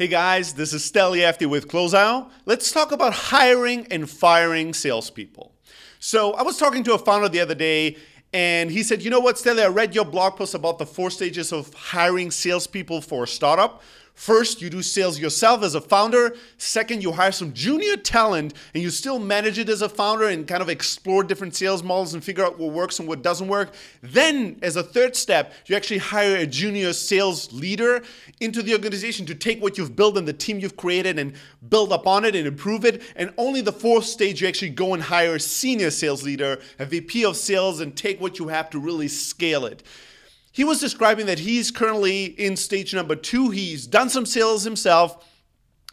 Hey guys, this is Steli Efti with Closeout. Let's talk about hiring and firing salespeople. So I was talking to a founder the other day and he said, you know what, Steli, I read your blog post about the four stages of hiring salespeople for a startup. First, you do sales yourself as a founder. Second, you hire some junior talent and you still manage it as a founder and kind of explore different sales models and figure out what works and what doesn't work. Then, as a third step, you actually hire a junior sales leader into the organization to take what you've built and the team you've created and build up on it and improve it. And only the fourth stage, you actually go and hire a senior sales leader, a VP of sales, and take what you have to really scale it. He was describing that he's currently in stage number two. He's done some sales himself.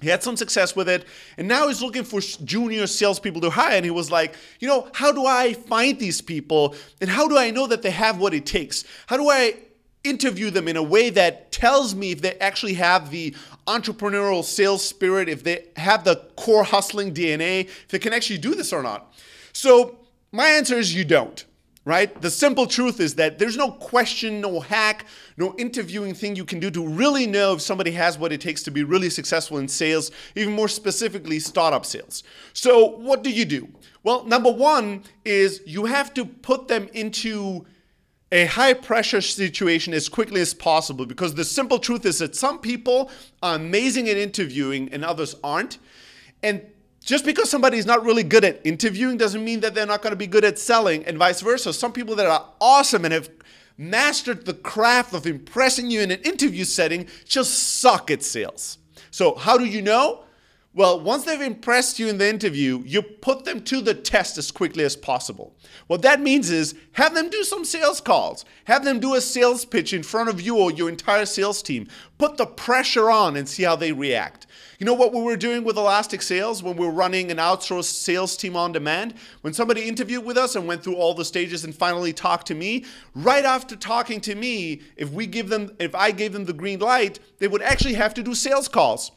He had some success with it, and now he's looking for junior salespeople to hire. And he was like, you know, how do I find these people, and how do I know that they have what it takes? How do I interview them in a way that tells me if they actually have the entrepreneurial sales spirit, if they have the core hustling DNA, if they can actually do this or not? So my answer is you don't right? The simple truth is that there's no question, no hack, no interviewing thing you can do to really know if somebody has what it takes to be really successful in sales, even more specifically, startup sales. So, what do you do? Well, number one is you have to put them into a high pressure situation as quickly as possible because the simple truth is that some people are amazing at interviewing and others aren't. And just because somebody's not really good at interviewing doesn't mean that they're not going to be good at selling and vice versa. Some people that are awesome and have mastered the craft of impressing you in an interview setting just suck at sales. So, how do you know? Well, once they've impressed you in the interview, you put them to the test as quickly as possible. What that means is have them do some sales calls, have them do a sales pitch in front of you or your entire sales team. Put the pressure on and see how they react. You know what we were doing with Elastic Sales when we were running an outsourced sales team on demand? When somebody interviewed with us and went through all the stages and finally talked to me, right after talking to me, if we give them if I gave them the green light, they would actually have to do sales calls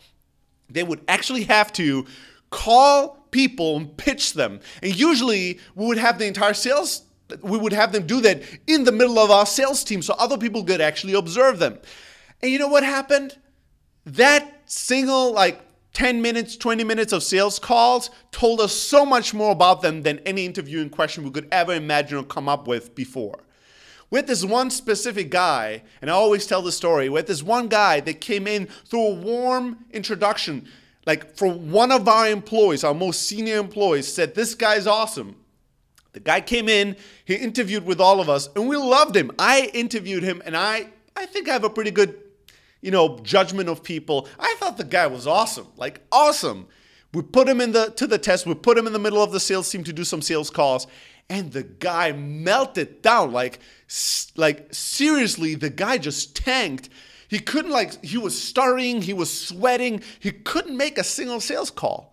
they would actually have to call people and pitch them. And usually we would have the entire sales we would have them do that in the middle of our sales team so other people could actually observe them. And you know what happened? That single like 10 minutes, 20 minutes of sales calls told us so much more about them than any interviewing question we could ever imagine or come up with before with this one specific guy, and I always tell the story with this one guy that came in through a warm introduction. Like, for one of our employees, our most senior employees, said, This guy's awesome. The guy came in, he interviewed with all of us, and we loved him. I interviewed him, and I, I think I have a pretty good, you know, judgment of people. I thought the guy was awesome, like awesome. We put him in the to the test. We put him in the middle of the sales team to do some sales calls, and the guy melted down. Like like seriously, the guy just tanked. He couldn't like he was starving, he was sweating, he couldn't make a single sales call.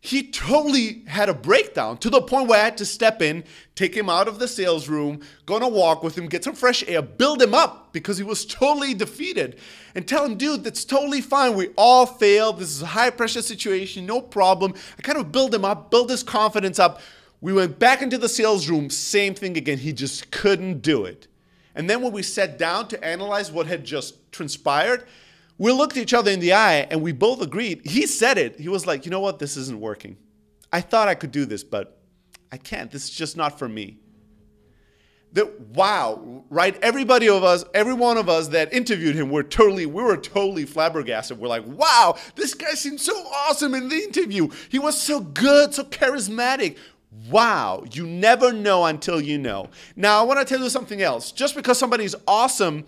He totally had a breakdown to the point where I had to step in, take him out of the sales room, go on a walk with him, get some fresh air, build him up because he was totally defeated, and tell him, dude, that's totally fine. We all fail. This is a high pressure situation, no problem. I kind of build him up, build his confidence up, we went back into the sales room, same thing again. He just couldn't do it. And then when we sat down to analyze what had just transpired, we looked each other in the eye and we both agreed. He said it. He was like, you know what? This isn't working. I thought I could do this, but I can't. This is just not for me. That wow, right? Everybody of us, every one of us that interviewed him, we're totally, we were totally flabbergasted. We're like, wow, this guy seemed so awesome in the interview. He was so good, so charismatic. Wow, you never know until you know. Now, I want to tell you something else. Just because somebody's awesome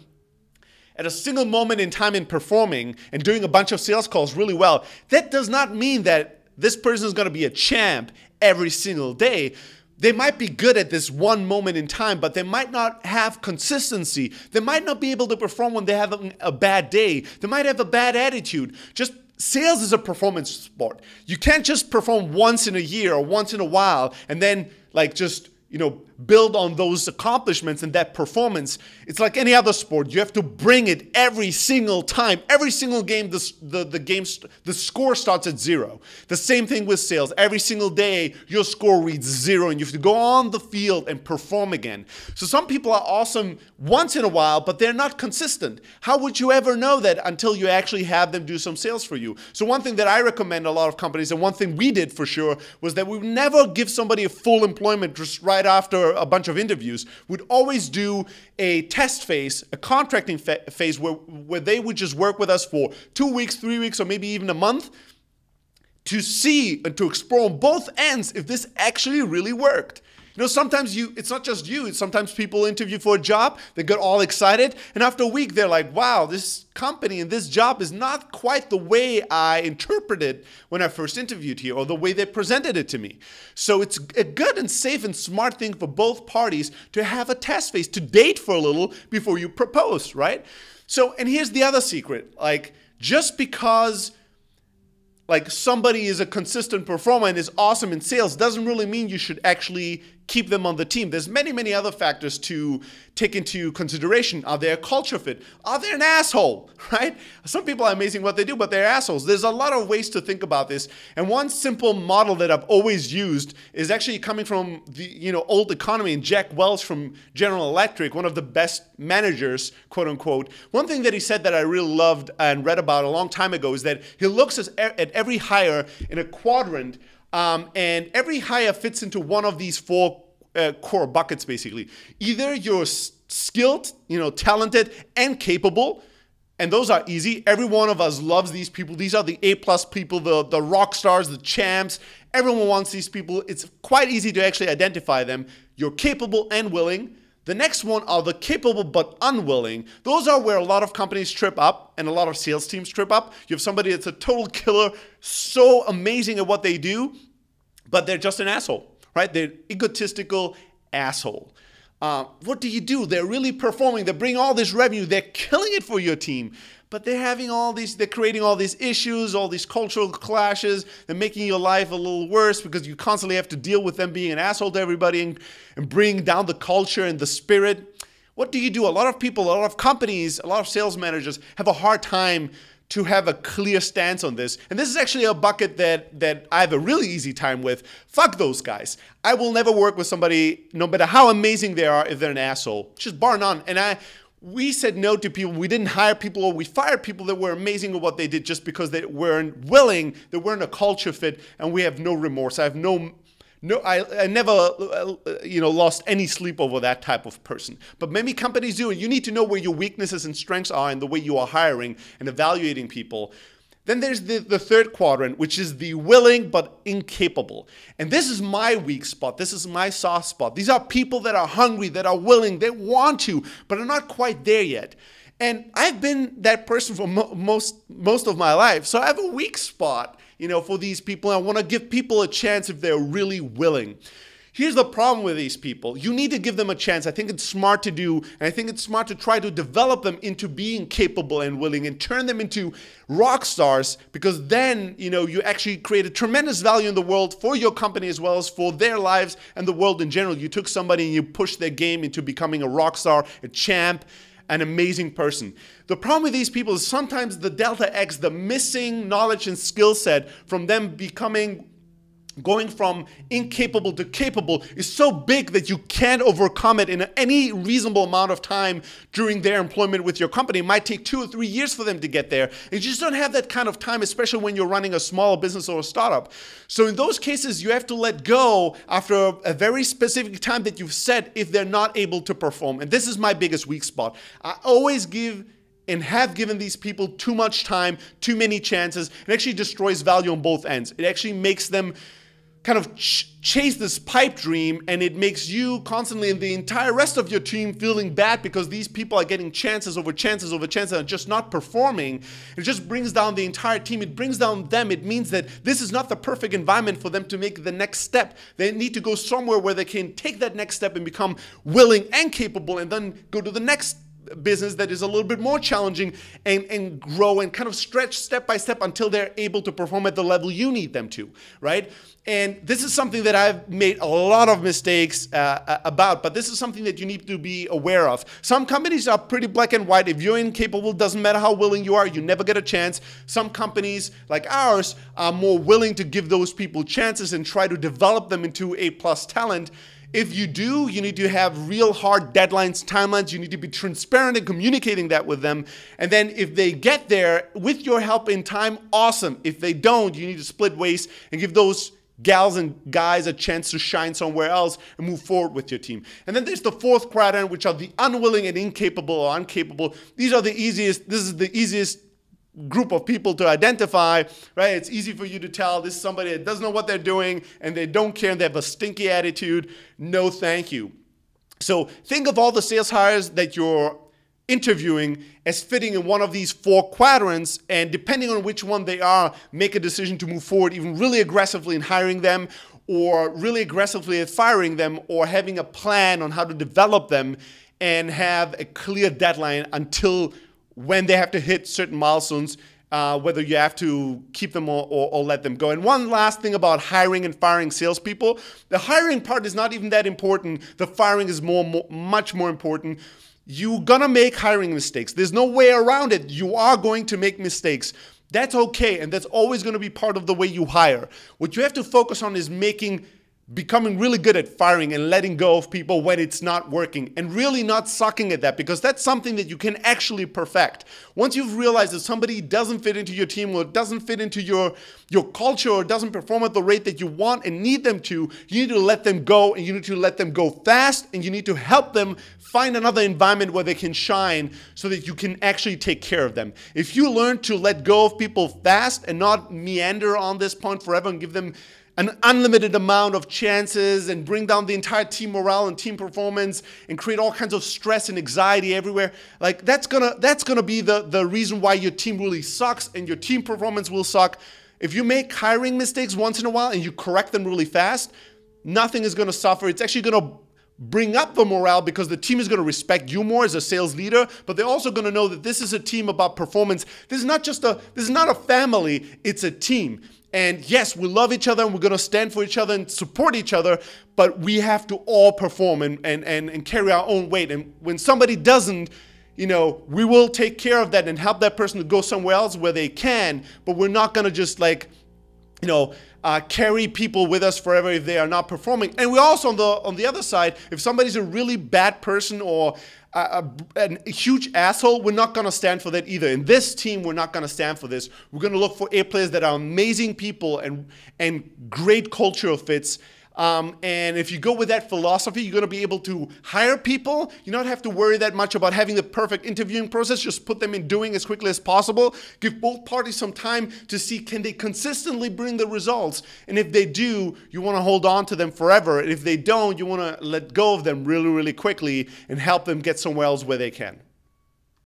at a single moment in time in performing and doing a bunch of sales calls really well, that does not mean that this person is going to be a champ every single day. They might be good at this one moment in time, but they might not have consistency. They might not be able to perform when they have a bad day. They might have a bad attitude. Just sales is a performance sport. You can't just perform once in a year or once in a while and then like just, you know, build on those accomplishments and that performance. It's like any other sport. You have to bring it every single time. Every single game, the, the, the game, the score starts at zero. The same thing with sales. Every single day, your score reads zero and you have to go on the field and perform again. So some people are awesome once in a while, but they're not consistent. How would you ever know that until you actually have them do some sales for you? So one thing that I recommend a lot of companies, and one thing we did for sure, was that we never give somebody a full employment just right after a bunch of interviews, would always do a test phase, a contracting phase where, where they would just work with us for two weeks, three weeks, or maybe even a month to see and to explore on both ends if this actually really worked. You know, sometimes you, it's not just you, sometimes people interview for a job, they get all excited, and after a week they're like, wow, this company and this job is not quite the way I interpreted when I first interviewed here or the way they presented it to me. So it's a good and safe and smart thing for both parties to have a test phase, to date for a little before you propose, right? So, and here's the other secret like, just because like somebody is a consistent performer and is awesome in sales doesn't really mean you should actually keep them on the team. There's many, many other factors to take into consideration. Are they a culture fit? Are they an asshole? Right? Some people are amazing what they do, but they're assholes. There's a lot of ways to think about this. And one simple model that I've always used is actually coming from the you know old economy and Jack Welch from General Electric, one of the best managers, quote unquote. One thing that he said that I really loved and read about a long time ago is that he looks at every hire in a quadrant um, and every hire fits into one of these four uh, core buckets, basically. Either you're skilled, you know, talented and capable, and those are easy. Every one of us loves these people. These are the A plus people, the, the rock stars, the champs. Everyone wants these people. It's quite easy to actually identify them. You're capable and willing the next one are the capable but unwilling. Those are where a lot of companies trip up and a lot of sales teams trip up. You have somebody that's a total killer, so amazing at what they do, but they're just an asshole, right? They're egotistical asshole. Uh, what do you do? They're really performing. They bring all this revenue. They're killing it for your team but they're having all these they're creating all these issues all these cultural clashes they're making your life a little worse because you constantly have to deal with them being an asshole to everybody and, and bringing down the culture and the spirit what do you do a lot of people a lot of companies a lot of sales managers have a hard time to have a clear stance on this. And this is actually a bucket that that I have a really easy time with. Fuck those guys. I will never work with somebody, no matter how amazing they are, if they're an asshole. Just bar none. And I we said no to people. We didn't hire people or we fired people that were amazing at what they did just because they weren't willing, they weren't a culture fit, and we have no remorse. I have no no, I, I never, uh, you know, lost any sleep over that type of person. But many companies do, and you need to know where your weaknesses and strengths are, and the way you are hiring and evaluating people, then there's the, the third quadrant, which is the willing but incapable. And this is my weak spot. This is my soft spot. These are people that are hungry, that are willing, they want to, but are not quite there yet. And I've been that person for mo most most of my life. So I have a weak spot, you know, for these people. I want to give people a chance if they're really willing. Here's the problem with these people. You need to give them a chance. I think it's smart to do, and I think it's smart to try to develop them into being capable and willing and turn them into rock stars because then, you know, you actually create a tremendous value in the world for your company as well as for their lives and the world in general. You took somebody and you pushed their game into becoming a rock star, a champ, an amazing person. The problem with these people is sometimes the delta X, the missing knowledge and skill set from them becoming going from incapable to capable is so big that you can't overcome it in any reasonable amount of time during their employment with your company. It might take two or three years for them to get there. and You just don't have that kind of time, especially when you're running a small business or a startup. So in those cases, you have to let go after a very specific time that you've set if they're not able to perform. And this is my biggest weak spot. I always give and have given these people too much time, too many chances. It actually destroys value on both ends. It actually makes them kind of ch chase this pipe dream and it makes you constantly and the entire rest of your team feeling bad because these people are getting chances over chances over chances and just not performing it just brings down the entire team it brings down them it means that this is not the perfect environment for them to make the next step they need to go somewhere where they can take that next step and become willing and capable and then go to the next business that is a little bit more challenging and, and grow and kind of stretch step by step until they're able to perform at the level you need them to, right? And this is something that I've made a lot of mistakes uh, uh, about, but this is something that you need to be aware of. Some companies are pretty black and white. If you're incapable, doesn't matter how willing you are, you never get a chance. Some companies like ours are more willing to give those people chances and try to develop them into A plus talent. If you do, you need to have real hard deadlines, timelines. You need to be transparent in communicating that with them. And then if they get there with your help in time, awesome. If they don't, you need to split ways and give those gals and guys a chance to shine somewhere else and move forward with your team. And then there's the fourth quadrant, which are the unwilling and incapable or incapable. These are the easiest, this is the easiest group of people to identify, right? It's easy for you to tell this is somebody that doesn't know what they're doing and they don't care and they have a stinky attitude. No, thank you. So think of all the sales hires that you're interviewing as fitting in one of these four quadrants and depending on which one they are make a decision to move forward even really aggressively in hiring them or really aggressively at firing them or having a plan on how to develop them and have a clear deadline until when they have to hit certain milestones, uh, whether you have to keep them or, or, or, let them go. And one last thing about hiring and firing salespeople the hiring part is not even that important, the firing is more, more much more important. You're gonna make hiring mistakes. There's no way around it. You are going to make mistakes. That's okay, and that's always gonna be part of the way you hire. What you have to focus on is making becoming really good at firing and letting go of people when it's not working and really not sucking at that because that's something that you can actually perfect. Once you've realized that somebody doesn't fit into your team or doesn't fit into your your culture or doesn't perform at the rate that you want and need them to, you need to let them go and you need to let them go fast and you need to help them find another environment where they can shine so that you can actually take care of them. If you learn to let go of people fast and not meander on this point forever and give them an unlimited amount of chances and bring down the entire team morale and team performance and create all kinds of stress and anxiety everywhere like that's gonna that's gonna be the the reason why your team really sucks and your team performance will suck if you make hiring mistakes once in a while and you correct them really fast nothing is gonna suffer it's actually gonna bring up the morale because the team is going to respect you more as a sales leader but they're also going to know that this is a team about performance this is not just a this is not a family it's a team and yes, we love each other and we're gonna stand for each other and support each other, but we have to all perform and, and, and, and carry our own weight. And when somebody doesn't, you know, we will take care of that and help that person to go somewhere else where they can, but we're not gonna just like you know, uh, carry people with us forever if they are not performing. And we also on the on the other side, if somebody's a really bad person or a, a, a huge asshole, we're not gonna stand for that either. In this team, we're not gonna stand for this. We're gonna look for A players that are amazing people and and great cultural fits um, and if you go with that philosophy, you're going to be able to hire people. You don't have to worry that much about having the perfect interviewing process. Just put them in doing as quickly as possible. Give both parties some time to see can they consistently bring the results. And if they do, you want to hold on to them forever. And if they don't, you want to let go of them really, really quickly and help them get somewhere else where they can.